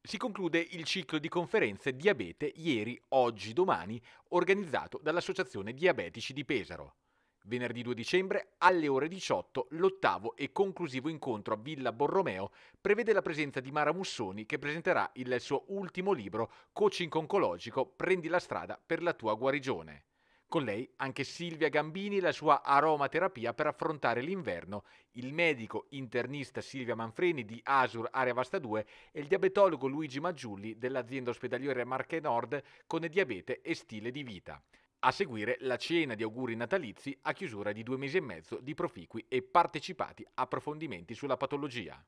Si conclude il ciclo di conferenze Diabete ieri, oggi, domani, organizzato dall'Associazione Diabetici di Pesaro. Venerdì 2 dicembre alle ore 18 l'ottavo e conclusivo incontro a Villa Borromeo prevede la presenza di Mara Mussoni che presenterà il suo ultimo libro Coaching oncologico Prendi la strada per la tua guarigione. Con lei anche Silvia Gambini e la sua aromaterapia per affrontare l'inverno, il medico internista Silvia Manfreni di Asur Area Vasta 2 e il diabetologo Luigi Maggiulli dell'azienda ospedaliera Marche Nord con diabete e stile di vita. A seguire la cena di auguri natalizi a chiusura di due mesi e mezzo di proficui e partecipati approfondimenti sulla patologia.